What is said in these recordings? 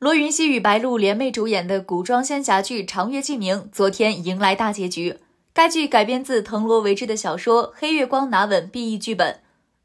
罗云熙与白鹿联袂主演的古装仙侠剧《长月烬明》昨天迎来大结局。该剧改编自藤萝为之的小说《黑月光拿稳 B E 剧本》。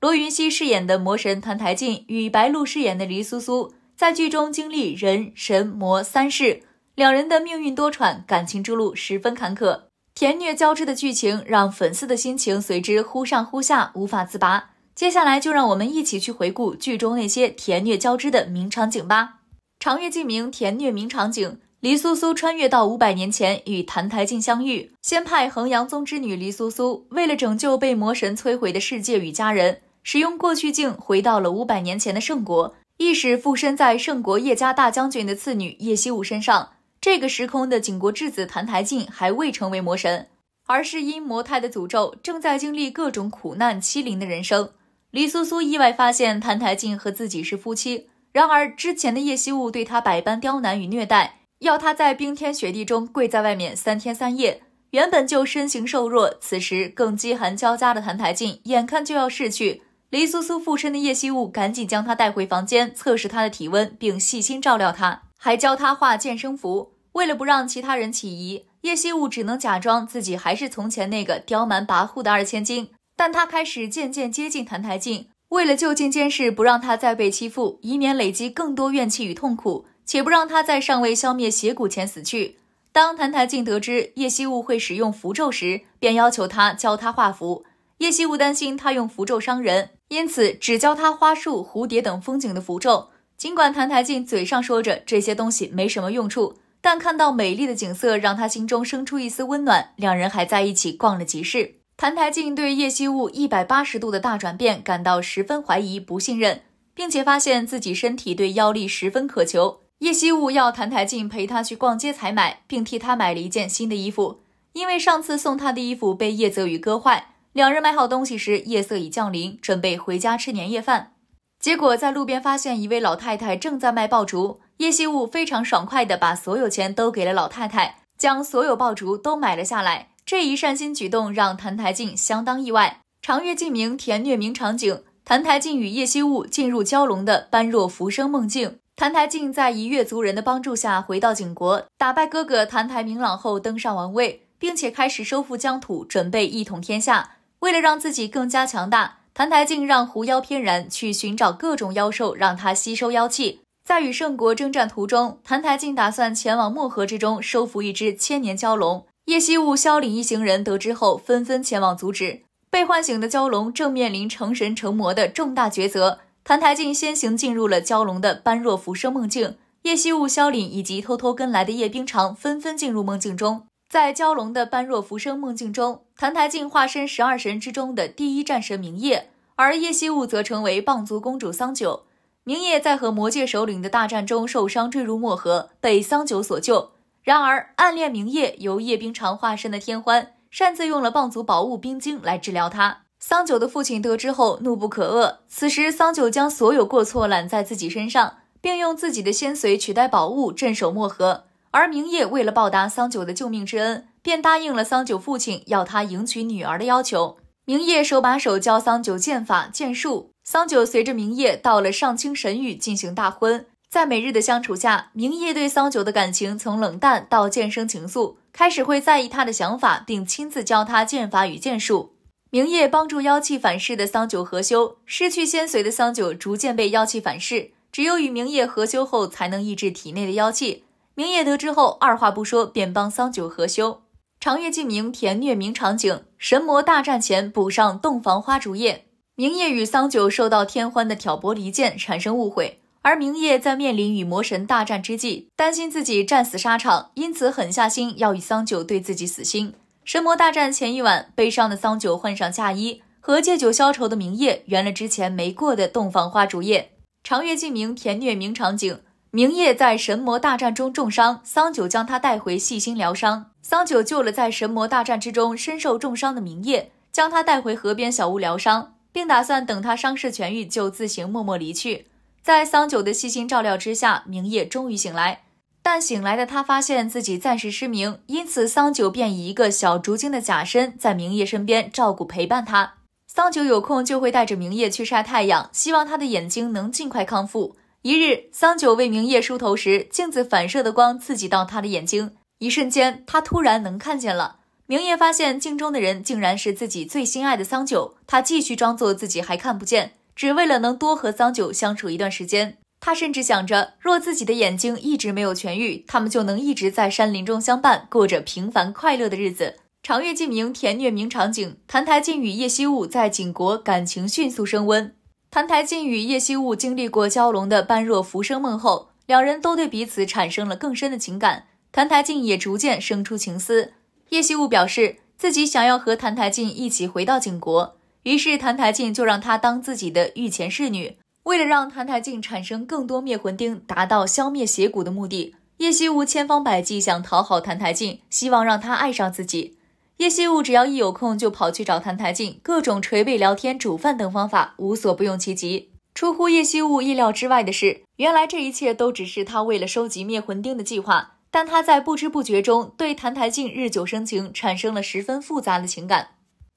罗云熙饰演的魔神澹台烬与白鹿饰演的黎苏苏在剧中经历人神魔三世，两人的命运多舛，感情之路十分坎坷。甜虐交织的剧情让粉丝的心情随之忽上忽下，无法自拔。接下来就让我们一起去回顾剧中那些甜虐交织的名场景吧。长月烬明甜虐名场景。黎苏苏穿越到五百年前，与澹台烬相遇。先派衡阳宗之女黎苏苏，为了拯救被魔神摧毁的世界与家人，使用过去镜回到了五百年前的圣国，意识附身在圣国叶家大将军的次女叶希武身上。这个时空的景国质子澹台烬还未成为魔神，而是因魔胎的诅咒，正在经历各种苦难欺凌的人生。黎苏苏意外发现澹台烬和自己是夫妻。然而，之前的叶夕雾对他百般刁难与虐待，要他在冰天雪地中跪在外面三天三夜。原本就身形瘦弱，此时更饥寒交加的谭台静，眼看就要逝去。黎苏苏附身的叶夕雾赶紧将他带回房间，测试他的体温，并细心照料他，还教他画健身符。为了不让其他人起疑，叶夕雾只能假装自己还是从前那个刁蛮跋扈的二千金。但他开始渐渐接近谭台静。为了就近监视，不让他再被欺负，以免累积更多怨气与痛苦，且不让他在尚未消灭邪骨前死去。当谭台烬得知叶夕雾会使用符咒时，便要求他教他画符。叶夕雾担心他用符咒伤人，因此只教他花树、蝴蝶等风景的符咒。尽管谭台烬嘴上说着这些东西没什么用处，但看到美丽的景色，让他心中生出一丝温暖。两人还在一起逛了集市。澹台烬对叶夕雾一百八十度的大转变感到十分怀疑、不信任，并且发现自己身体对腰力十分渴求。叶夕雾要澹台烬陪他去逛街采买，并替他买了一件新的衣服，因为上次送他的衣服被叶泽宇割坏。两人买好东西时，夜色已降临，准备回家吃年夜饭。结果在路边发现一位老太太正在卖爆竹，叶夕雾非常爽快地把所有钱都给了老太太，将所有爆竹都买了下来。这一善心举动让澹台烬相当意外。长月烬明甜虐明场景，澹台烬与叶夕雾进入蛟龙的般若浮生梦境。澹台烬在一月族人的帮助下回到景国，打败哥哥澹台明朗后登上王位，并且开始收复疆土，准备一统天下。为了让自己更加强大，澹台烬让狐妖翩然去寻找各种妖兽，让他吸收妖气。在与圣国征战途中，澹台烬打算前往漠河之中收服一只千年蛟龙。叶夕雾、萧凛一行人得知后，纷纷前往阻止被唤醒的蛟龙，正面临成神成魔的重大抉择。澹台烬先行进入了蛟龙的般若浮生梦境，叶夕雾、萧凛以及偷偷跟来的叶冰裳纷纷进入梦境中。在蛟龙的般若浮生梦境中，澹台烬化身十二神之中的第一战神明夜，而叶夕雾则成为棒族公主桑九。明夜在和魔界首领的大战中受伤，坠入漠河，被桑九所救。然而，暗恋明夜由叶冰裳化身的天欢擅自用了棒族宝物冰晶来治疗他。桑九的父亲得知后怒不可遏。此时，桑九将所有过错揽在自己身上，并用自己的仙髓取代宝物镇守漠河。而明夜为了报答桑九的救命之恩，便答应了桑九父亲要他迎娶女儿的要求。明夜手把手教桑九剑法剑术，桑九随着明夜到了上清神域进行大婚。在每日的相处下，明夜对桑九的感情从冷淡到渐生情愫，开始会在意他的想法，并亲自教他剑法与剑术。明夜帮助妖气反噬的桑九合修，失去仙髓的桑九逐渐被妖气反噬，只有与明夜合修后才能抑制体内的妖气。明夜得知后，二话不说便帮桑九合修。长月烬明，甜虐明场景，神魔大战前补上洞房花烛夜。明夜与桑九受到天欢的挑拨离间，产生误会。而明夜在面临与魔神大战之际，担心自己战死沙场，因此狠下心要与桑九对自己死心。神魔大战前一晚，悲伤的桑九换上嫁衣，和借酒消愁的明夜圆了之前没过的洞房花烛夜。长月烬明，甜虐明场景。明夜在神魔大战中重伤，桑九将他带回细心疗伤。桑九救了在神魔大战之中身受重伤的明夜，将他带回河边小屋疗伤，并打算等他伤势痊愈就自行默默离去。在桑九的细心照料之下，明夜终于醒来。但醒来的他发现自己暂时失明，因此桑九便以一个小竹精的假身，在明夜身边照顾陪伴他。桑九有空就会带着明夜去晒太阳，希望他的眼睛能尽快康复。一日，桑九为明夜梳头时，镜子反射的光刺激到他的眼睛，一瞬间他突然能看见了。明夜发现镜中的人竟然是自己最心爱的桑九，他继续装作自己还看不见。只为了能多和桑九相处一段时间，他甚至想着，若自己的眼睛一直没有痊愈，他们就能一直在山林中相伴，过着平凡快乐的日子。长月烬明，甜虐明场景，澹台烬与叶夕雾在景国感情迅速升温。澹台烬与叶夕雾经历过蛟龙的般若浮生梦后，两人都对彼此产生了更深的情感。澹台烬也逐渐生出情思，叶夕雾表示自己想要和澹台烬一起回到景国。于是谭台静就让他当自己的御前侍女。为了让谭台静产生更多灭魂钉，达到消灭邪骨的目的，叶夕雾千方百计想讨好谭台静，希望让他爱上自己。叶夕雾只要一有空就跑去找谭台静，各种捶背、聊天、煮饭等方法无所不用其极。出乎叶夕雾意料之外的是，原来这一切都只是他为了收集灭魂钉的计划，但他在不知不觉中对谭台静日久生情，产生了十分复杂的情感。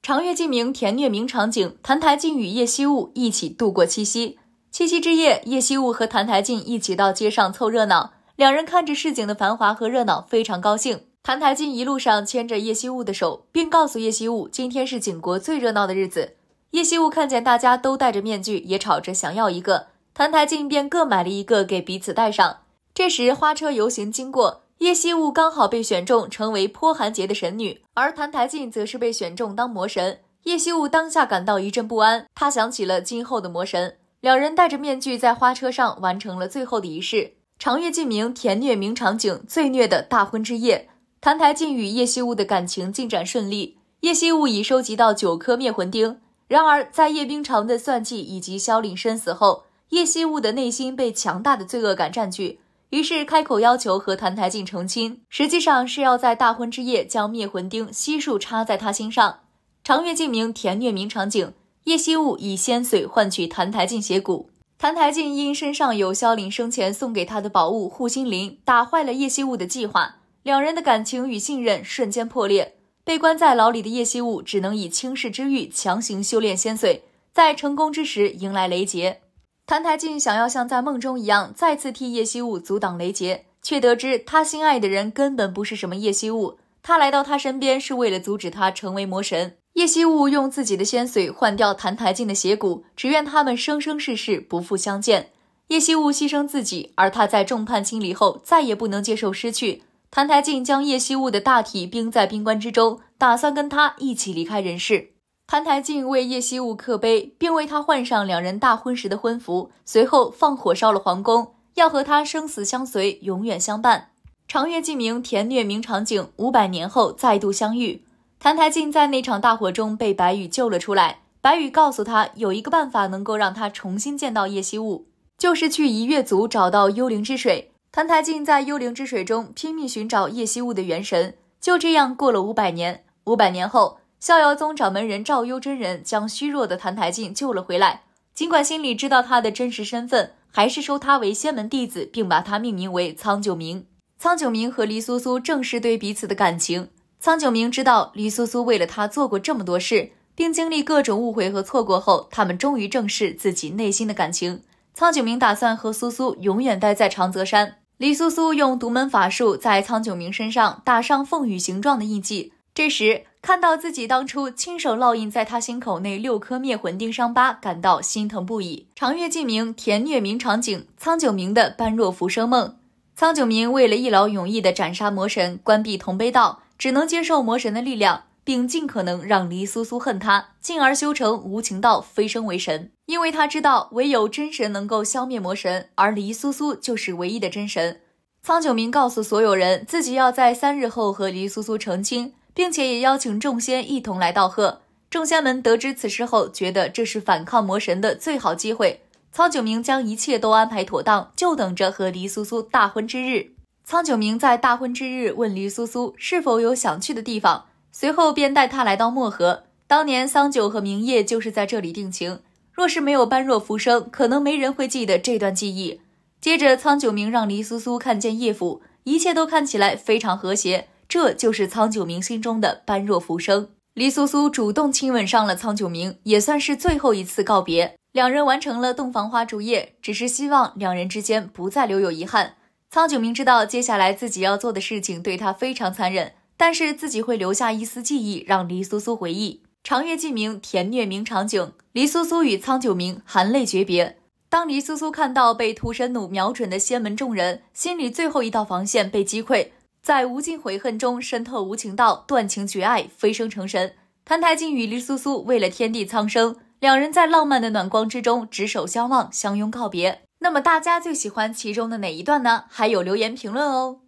长月烬明，田虐明场景。澹台烬与叶夕雾一起度过七夕。七夕之夜，叶夕雾和澹台烬一起到街上凑热闹。两人看着市井的繁华和热闹，非常高兴。澹台烬一路上牵着叶夕雾的手，并告诉叶夕雾，今天是景国最热闹的日子。叶夕雾看见大家都戴着面具，也吵着想要一个。澹台烬便各买了一个给彼此戴上。这时，花车游行经过。叶夕雾刚好被选中成为泼寒节的神女，而澹台烬则是被选中当魔神。叶夕雾当下感到一阵不安，他想起了今后的魔神。两人戴着面具在花车上完成了最后的仪式。长月烬明，甜虐明场景，最虐的大婚之夜。澹台烬与叶夕雾的感情进展顺利。叶夕雾已收集到九颗灭魂钉，然而在叶冰长的算计以及萧凛身死后，叶夕雾的内心被强大的罪恶感占据。于是开口要求和澹台烬成亲，实际上是要在大婚之夜将灭魂钉悉数插在他心上。长月烬明、甜虐明场景，叶夕雾以仙髓换取澹台烬血骨。澹台烬因身上有萧凌生前送给他的宝物护心鳞，打坏了叶夕雾的计划。两人的感情与信任瞬间破裂。被关在牢里的叶夕雾只能以轻视之欲强行修炼仙髓，在成功之时迎来雷劫。澹台烬想要像在梦中一样，再次替叶夕雾阻挡雷劫，却得知他心爱的人根本不是什么叶夕雾。他来到他身边是为了阻止他成为魔神。叶夕雾用自己的鲜血换掉澹台烬的邪骨，只愿他们生生世世不复相见。叶夕雾牺牲自己，而他在众叛亲离后，再也不能接受失去。澹台烬将叶夕雾的大体冰在冰棺之中，打算跟他一起离开人世。澹台烬为叶夕雾刻碑，并为他换上两人大婚时的婚服，随后放火烧了皇宫，要和他生死相随，永远相伴。长月烬明，甜虐名场景。五百年后再度相遇，澹台烬在那场大火中被白羽救了出来。白羽告诉他，有一个办法能够让他重新见到叶夕雾，就是去一月族找到幽灵之水。澹台烬在幽灵之水中拼命寻找叶夕雾的元神，就这样过了五百年。五百年后。逍遥宗掌门人赵幽真人将虚弱的谭台静救了回来，尽管心里知道他的真实身份，还是收他为仙门弟子，并把他命名为苍九明。苍九明和黎苏苏正是对彼此的感情。苍九明知道黎苏苏为了他做过这么多事，并经历各种误会和错过后，他们终于正视自己内心的感情。苍九明打算和苏苏永远待在长泽山。黎苏苏用独门法术在苍九明身上打上凤羽形状的印记。这时。看到自己当初亲手烙印在他心口内六颗灭魂钉伤疤，感到心疼不已。长月烬明，田虐名场景、苍九明的般若浮生梦。苍九明为了一劳永逸的斩杀魔神，关闭同悲道，只能接受魔神的力量，并尽可能让黎苏苏恨他，进而修成无情道，飞升为神。因为他知道，唯有真神能够消灭魔神，而黎苏苏就是唯一的真神。苍九明告诉所有人，自己要在三日后和黎苏苏成亲。并且也邀请众仙一同来道贺。众仙们得知此事后，觉得这是反抗魔神的最好机会。苍九明将一切都安排妥当，就等着和黎苏苏大婚之日。苍九明在大婚之日问黎苏苏是否有想去的地方，随后便带她来到漠河。当年桑九和明夜就是在这里定情。若是没有般若浮生，可能没人会记得这段记忆。接着，苍九明让黎苏苏看见叶府，一切都看起来非常和谐。这就是苍九明心中的般若浮生。黎苏苏主动亲吻上了苍九明，也算是最后一次告别。两人完成了洞房花烛夜，只是希望两人之间不再留有遗憾。苍九明知道接下来自己要做的事情对他非常残忍，但是自己会留下一丝记忆，让黎苏苏回忆。长月烬明，甜虐明场景。黎苏苏与苍九明含泪诀别。当黎苏苏看到被屠神弩瞄准的仙门众人，心里最后一道防线被击溃。在无尽悔恨中，渗透无情道断情绝爱，飞升成神。澹台烬与黎苏苏为了天地苍生，两人在浪漫的暖光之中执手相望，相拥告别。那么大家最喜欢其中的哪一段呢？还有留言评论哦。